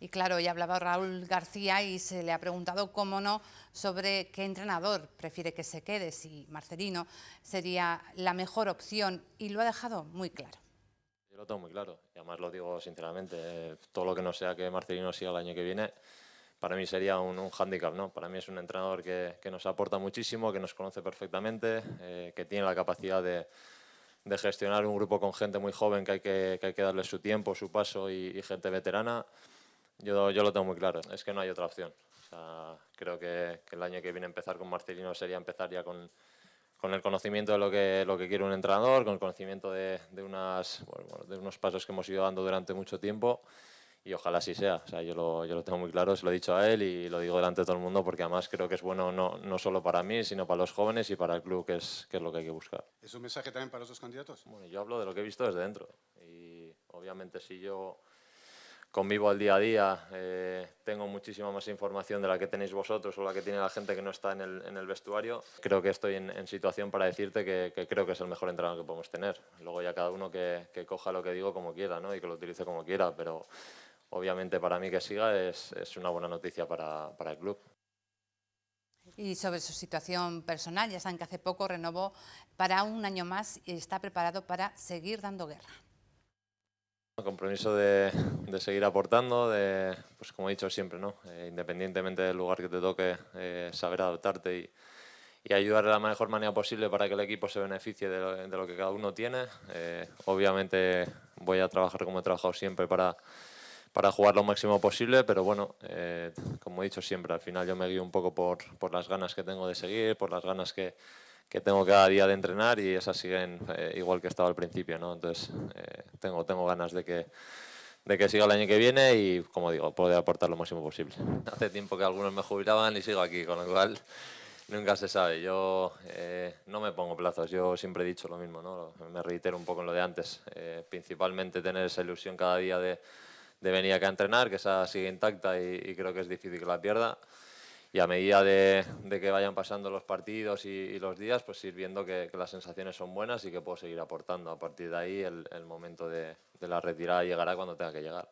Y claro, ya hablaba Raúl García y se le ha preguntado, cómo no, sobre qué entrenador prefiere que se quede, si Marcelino sería la mejor opción, y lo ha dejado muy claro. Yo lo tengo muy claro, y además lo digo sinceramente, eh, todo lo que no sea que Marcelino siga el año que viene, para mí sería un, hándicap, ¿no? Para mí es un entrenador que, nos aporta muchísimo, que nos conoce perfectamente, eh, que tiene la capacidad de, gestionar un grupo con gente muy joven que hay que, darle su tiempo, su paso y gente veterana. Yo, yo lo tengo muy claro, es que no hay otra opción. O sea, creo que, el año que viene empezar con Marcelino sería empezar ya con, con el conocimiento de lo que, lo que quiere un entrenador, con el conocimiento de, de unas, bueno, de unos pasos que hemos ido dando durante mucho tiempo y ojalá así sea. O sea yo, lo, yo, lo, tengo muy claro, se lo he dicho a él y lo digo delante de todo el mundo porque además creo que es bueno no, no solo para mí, sino para los jóvenes y para el club, que es, que es lo que hay que buscar. ¿Es un mensaje también para los dos candidatos? Bueno, yo hablo de lo que he visto desde dentro y obviamente si yo convivo al día a día, eh, tengo muchísima más información de la que tenéis vosotros o la que tiene la gente que no está en el, vestuario. Creo que estoy en, situación para decirte que, creo que es el mejor entrenador que podemos tener. Luego ya cada uno que, coja lo que digo como quiera ¿no? y que lo utilice como quiera, pero obviamente para mí que siga es, una buena noticia para, para el club. Y sobre su situación personal, ya saben que hace poco renovó para un año más y está preparado para seguir dando guerra. El compromiso de, seguir aportando, de, pues como he dicho siempre, ¿no? Eh, independientemente del lugar que te toque, eh, saber adaptarte y, ayudar de la mejor manera posible para que el equipo se beneficie de lo, que cada uno tiene. Eh, obviamente voy a trabajar como he trabajado siempre para, para jugar lo máximo posible, pero bueno, como he dicho siempre, al final yo me guío un poco por las ganas que tengo de seguir, por las ganas que que tengo cada día de entrenar y esas siguen eh, igual que estaba al principio, ¿no? Entonces eh, tengo, tengo ganas de que, de que siga el año que viene y, como digo, poder aportar lo máximo posible. Hace tiempo que algunos me jubilaban y sigo aquí, con lo cual nunca se sabe. Yo eh, no me pongo plazos, yo siempre he dicho lo mismo, ¿no? Me reitero un poco en lo de antes. principalmente tener esa ilusión cada día de, de venir acá a entrenar, que esa sigue intacta y, y creo que es difícil que la pierda y a medida de, que vayan pasando los partidos y, los días, pues ir viendo que, las sensaciones son buenas y que puedo seguir aportando. A partir de ahí el, momento de la retirada llegará cuando tenga que llegar.